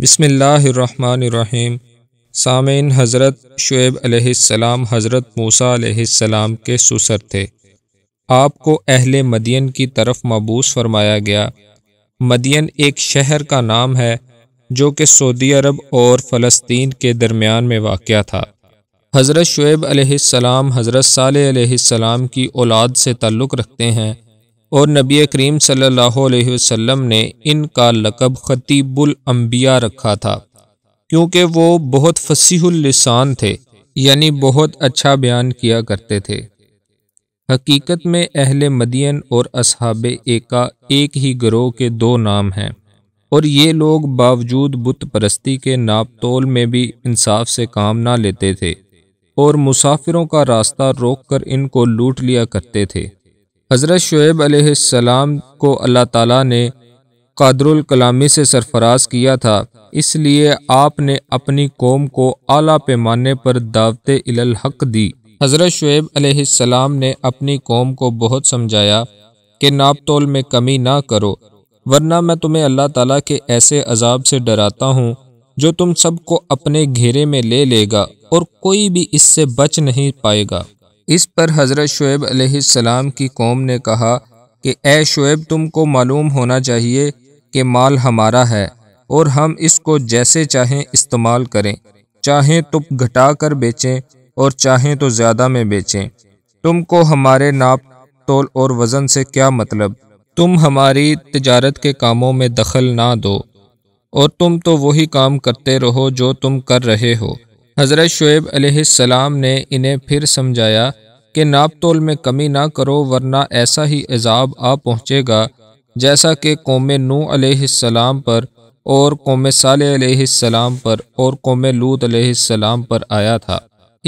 बसमीम सामिन हज़रत शुएब अलैहिस्सलाम हज़रत मूसा अलैहिस्सलाम के सुसर थे आपको अहल मदियन की तरफ मबूस फरमाया गया मदियन एक शहर का नाम है जो कि सऊदी अरब और फ़लस्तीन के दरमियान में वाक़ था हज़रत शुएब अलैहिस्सलाम हज़रत साल अलैहिस्सलाम की औलाद से ताल्लुक़ रखते हैं और नबी करीम सल्लल्लाहु अलैहि वसल्लम ने इनका लकब ख़तीबुलम्बिया रखा था क्योंकि वो बहुत फसीहुल थे यानी बहुत अच्छा बयान किया करते थे हकीकत में अहल मदियन और असहाब एका एक ही ग्रोह के दो नाम हैं और ये लोग बावजूद बुत परस्ती के नापतोल में भी इंसाफ से काम ना लेते थे और मुसाफिरों का रास्ता रोक कर इनको लूट लिया करते थे हज़रत शुएब अलैहिस्सलाम को अल्लाह ताला ने कादरुल कलामी से सरफराज किया था इसलिए आपने अपनी कौम को आला पैमाने पर दावत इलल हक दी हज़रत शुएब अलैहिस्सलाम ने अपनी कौम को बहुत समझाया कि नाप तोल में कमी ना करो वरना मैं तुम्हें अल्लाह ताला के ऐसे अजाब से डराता हूँ जो तुम सबको अपने घेरे में ले लेगा और कोई भी इससे बच नहीं पाएगा इस पर हज़रत शुएब अलैहिस्सलाम की कौम ने कहा कि ए शुएब तुमको मालूम होना चाहिए कि माल हमारा है और हम इसको जैसे चाहें इस्तेमाल करें चाहें तो घटा कर बेचें और चाहें तो ज़्यादा में बेचें तुमको हमारे नाप तोल और वज़न से क्या मतलब तुम हमारी तजारत के कामों में दखल ना दो और तुम तो वही काम करते रहो जो तुम कर रहे हो हज़रत शुएब सलाम ने इन्हें फिर समझाया कि नापतोल में कमी ना करो वरना ऐसा ही अजाब आ पहुँचेगा जैसा कि कौम नू सलाम पर और कौम साल सलाम पर और कौम लूत सलाम पर आया था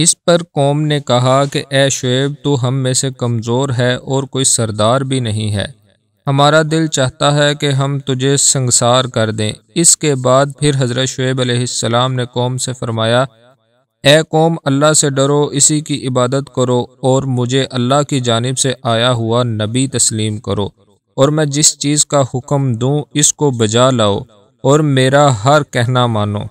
इस पर कौम ने कहा कि ए शुएब तो हम में से कमज़ोर है और कोई सरदार भी नहीं है हमारा दिल चाहता है कि हम तुझे संसार कर दें इसके बाद फिर हज़रत शुएब सलाम ने कौम से फ़रमाया ए कौम अल्लाह से डरो इसी की इबादत करो और मुझे अल्लाह की जानब से आया हुआ नबी तस्लीम करो और मैं जिस चीज़ का हुक्म दूँ इसको बजा लाओ और मेरा हर कहना मानो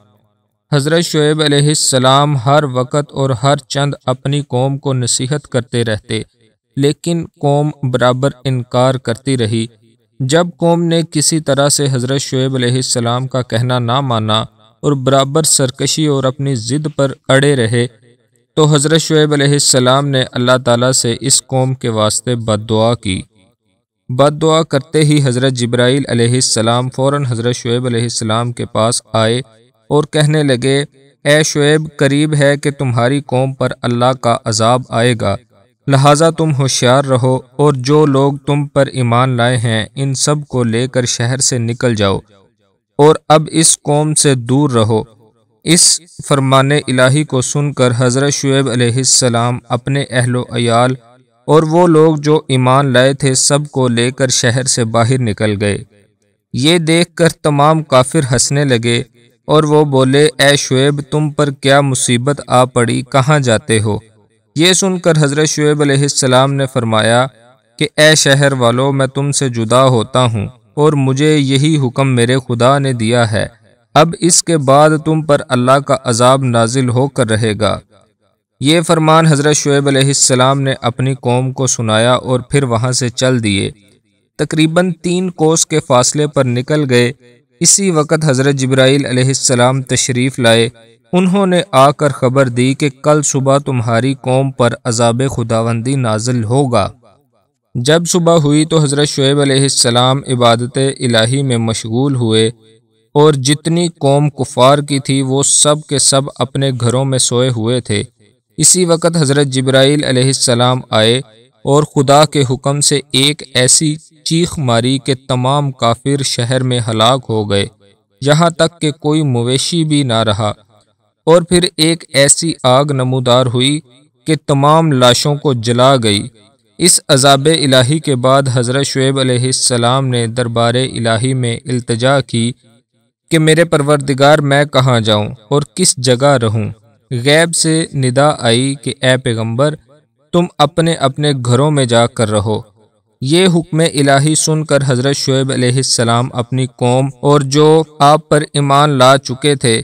हज़रत शुएब अलैहिस्सलाम हर वक़्त और हर चंद अपनी कौम को नसीहत करते रहते लेकिन कौम बराबर इनकार करती रही जब कौम ने किसी तरह से हज़रत शुएब अलैहिस्सलाम का कहना ना माना और बराबर सरकशी और अपनी ज़िद पर अड़े रहे तो हज़रत शुएब अलैहिस्सलाम ने अल्लाह ताला से इस कौम के वास्ते बददुआ की बददुआ करते ही हज़रत जब्राईल अलैहिस्सलाम फ़ौरन हज़रत शुएब अलैहिस्सलाम के पास आए और कहने लगे ए शुएब करीब है कि तुम्हारी कौम पर अल्लाह का अजाब आएगा लहाजा तुम होशियार रहो और जो लोग तुम पर ईमान लाए हैं इन सब को लेकर शहर से निकल जाओ और अब इस कौम से दूर रहो इस फरमान इलाही को सुनकर हज़रत शुएब अलैहिस्सलाम अपने अहलो अयाल और वो लोग जो ईमान लाए थे सब को लेकर शहर से बाहर निकल गए ये देखकर तमाम काफिर हंसने लगे और वो बोले ए शुएब तुम पर क्या मुसीबत आ पड़ी कहाँ जाते हो ये सुनकर हज़रत शुएब अलैहिस्सलाम ने फरमाया कि ए शहर वालों मैं तुमसे जुदा होता हूँ और मुझे यही हुक्म मेरे खुदा ने दिया है अब इसके बाद तुम पर अल्लाह का अजाब नाजिल होकर रहेगा ये फरमान हज़रत शुएब अलैहिस्सलाम ने अपनी कौम को सुनाया और फिर वहाँ से चल दिए तकरीबन तीन कोस के फासले पर निकल गए इसी वक्त हज़रत जब्राईल अलैहिस्सलाम तशरीफ़ लाए उन्होंने आकर ख़बर दी कि कल सुबह तुम्हारी कौम पर अजाब खुदावंदी नाजिल होगा जब सुबह हुई तो हज़रत शुएब अलैहिस्सलाम इबादत इलाही में मशगूल हुए और जितनी कौम कुफार की थी वो सब के सब अपने घरों में सोए हुए थे इसी वक्त हज़रत जब्राईल अलैहिस्सलाम आए और खुदा के हुक्म से एक ऐसी चीख मारी के तमाम काफिर शहर में हलाक हो गए यहाँ तक कि कोई मवेशी भी ना रहा और फिर एक ऐसी आग नमूदार हुई कि तमाम लाशों को जला गई इस अजाब इलाही के बाद हज़रत शुएब आसमाम ने दरबार इलाही में अल्तजा की कि मेरे परवरदिगार मैं कहाँ जाऊँ और किस जगह रहूँ गैब से निदा आई कि ए पैगम्बर तुम अपने अपने घरों में जाकर रहो ये हुक्म इलाही सुनकर हज़रत शुएब आसमाम अपनी कौम और जो आप पर ईमान ला चुके थे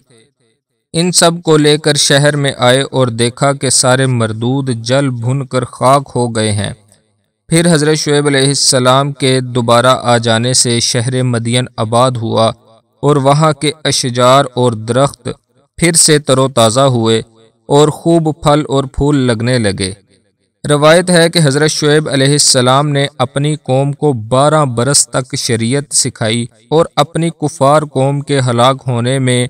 इन सब को लेकर शहर में आए और देखा कि सारे मरदूद जल भुन कर खाक हो गए हैं फिर हज़रत शुएब सलाम के दोबारा आ जाने से शहर मदीन आबाद हुआ और वहाँ के अशजार और दरख्त फिर से तरोताज़ा हुए और खूब फल और फूल लगने लगे रवायत है कि हज़रत शुएब सलाम ने अपनी कौम को बारह बरस तक शरीयत सिखाई और अपनी कुफार कौम के हलाक होने में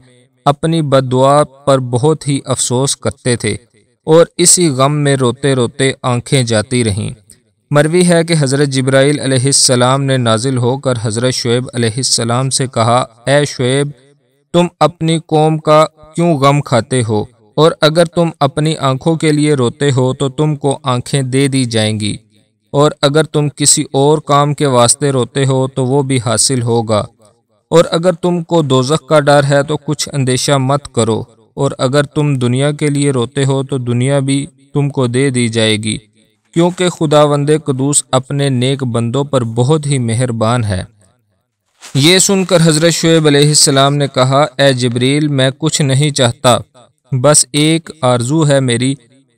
अपनी बदुआ पर बहुत ही अफसोस करते थे और इसी गम में रोते रोते आंखें जाती रहीं मरवी है कि हज़रत जब्राईल अलैहिस्सलाम ने नाजिल होकर हज़रत शुएब अलैहिस्सलाम से कहा ए शुएब तुम अपनी कौम का क्यों गम खाते हो और अगर तुम अपनी आंखों के लिए रोते हो तो तुमको आँखें दे दी जाएंगी और अगर तुम किसी और काम के वास्ते रोते हो तो वो भी हासिल होगा और अगर तुमको दोजख का डर है तो कुछ अंदेशा मत करो और अगर तुम दुनिया के लिए रोते हो तो दुनिया भी तुमको दे दी जाएगी क्योंकि खुदा वंदे कदूस अपने नेक बंदों पर बहुत ही मेहरबान है ये सुनकर हज़रत शुएब अलैहिस्सलाम ने कहा ए जबरील मैं कुछ नहीं चाहता बस एक आरजू है मेरी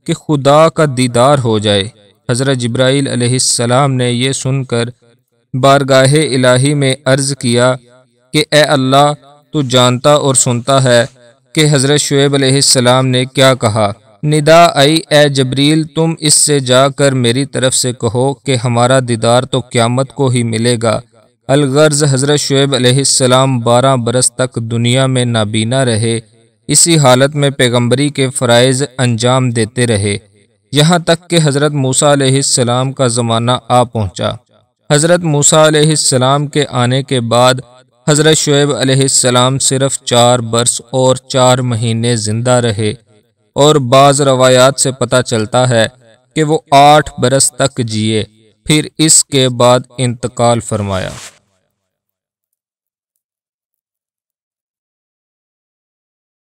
कि खुदा का दीदार हो जाए हज़रत जब्राइल अलैहिस्सलाम ने यह सुनकर बारगाह इलाही में अर्ज़ किया कि ए अल्लाह तू जानता और सुनता है कि हज़रत शुएब अलैहिस्सलाम ने क्या कहा निदा आई ए जबरील तुम इससे जाकर मेरी तरफ से कहो कि हमारा दीदार तो क़्यामत को ही मिलेगा अलगर्ज हज़रत शुएब अलैहिस्सलाम बारह बरस तक दुनिया में नाबीना रहे इसी हालत में पैगंबरी के फ़रज़ अंजाम देते रहे यहाँ तक कि हज़रत मूसा अलैहिस्सलाम का ज़माना आ पहुँचा हज़रत मूसा अलैहिस्सलाम के आने के बाद हज़रत शुएब अलैहिस्सलाम सिर्फ़ चार बरस और चार महीने ज़िंदा रहे और बाज रवायात से पता चलता है कि वो आठ बरस तक जिए फिर इसके बाद इंतकाल फरमाया